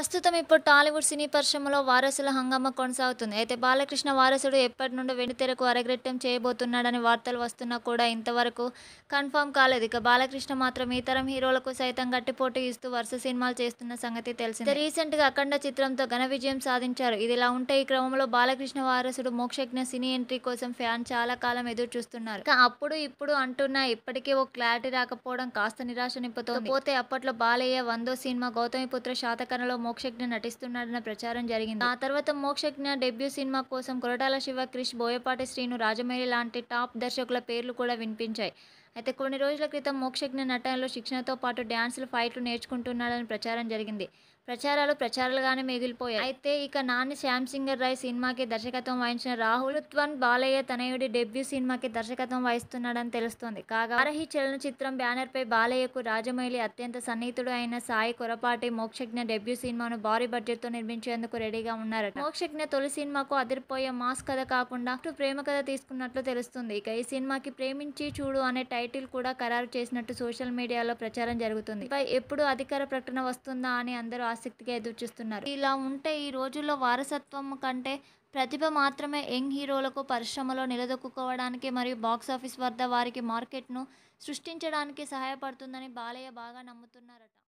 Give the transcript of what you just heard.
ప్రస్తుతం ఇప్పుడు టాలీవుడ్ సినీ పరిశ్రమలో వారసుల హంగామా కొనసాగుతుంది అయితే బాలకృష్ణ వారసుడు ఎప్పటి నుండి వెనుతెరకు అరగెట్టం చేయబోతున్నాడని వార్తలు వస్తున్నా కూడా ఇంతవరకు కన్ఫర్మ్ కాలేదు ఇక బాలకృష్ణ మాత్రం ఈ తరం హీరోలకు సైతం గట్టిపోటు ఇస్తూ వరుస సినిమాలు చేస్తున్న సంగతి తెలిసింది రీసెంట్గా అఖండ చిత్రంతో ఘన విజయం సాధించారు ఇదిలా ఉంటే ఈ క్రమంలో బాలకృష్ణ వారసుడు మోక్షజ్ఞ సినీ ఎంట్రీ కోసం ఫ్యాన్ చాలా కాలం ఎదురు చూస్తున్నారు అప్పుడు ఇప్పుడు అంటున్నా ఇప్పటికే ఓ క్లారిటీ రాకపోవడం కాస్త నిరాశ నింపుతోంది పోతే అప్పట్లో బాలయ్య వందో సినిమా గౌతమిపుత్ర శాతకరణలో మోక్షజ్ఞ నటిస్తున్నాడన్న ప్రచారం జరిగింది ఆ తర్వాత మోక్షజ్ఞ డెబ్యూ సినిమా కోసం కొరటాల శివ క్రిష్ బోయపాటి శ్రీను రాజమౌళి లాంటి టాప్ దర్శకుల పేర్లు కూడా వినిపించాయి అయితే కొన్ని రోజుల క్రితం మోక్షజ్ఞ నటనలో శిక్షణతో పాటు డ్యాన్సులు ఫైట్లు నేర్చుకుంటున్నాడని ప్రచారం జరిగింది ప్రచారాలు ప్రచారాలుగానే మిగిలిపోయాయి అయితే ఇక నాని శ్యామ్ సింగర్ రాయ్ సినిమాకి దర్శకత్వం వహించిన రాహుల్ త్వన్ బాలయ్య తనయుడి డెబ్యూ సినిమాకి దర్శకత్వం వహిస్తున్నాడని తెలుస్తోంది కాగా వారహి చలనచిత్రం బ్యానర్పై బాలయ్యకు రాజమౌళి అత్యంత సన్నిహితుడు అయిన సాయి కొరపాటి మోక్షజ్ఞ డెబ్యూ సినిమాను భారీ బడ్జెట్తో నిర్మించేందుకు రెడీగా ఉన్నారట మోక్షజ్ఞ తొలి సినిమాకు అదిరిపోయే మాస్ కథ కాకుండా ప్రేమ కథ తీసుకున్నట్లు తెలుస్తుంది ఇక ఈ సినిమాకి ప్రేమించి చూడు అనే టైటిల్ కూడా ఖరారు చేసినట్టు సోషల్ మీడియాలో ప్రచారం జరుగుతుంది ఎప్పుడు అధికార ప్రకటన వస్తుందా అని అందరూ ఆసక్తిగా ఎదురుచూస్తున్నారు ఇలా ఉంటే ఈ రోజుల్లో వారసత్వం కంటే ప్రతిభ మాత్రమే యంగ్ హీరోలకు పరిశ్రమలో నిలదొక్కుకోవడానికి మరియు బాక్స్ ఆఫీస్ వద్ద వారికి మార్కెట్ను సృష్టించడానికి సహాయపడుతుందని బాలయ్య బాగా నమ్ముతున్నారట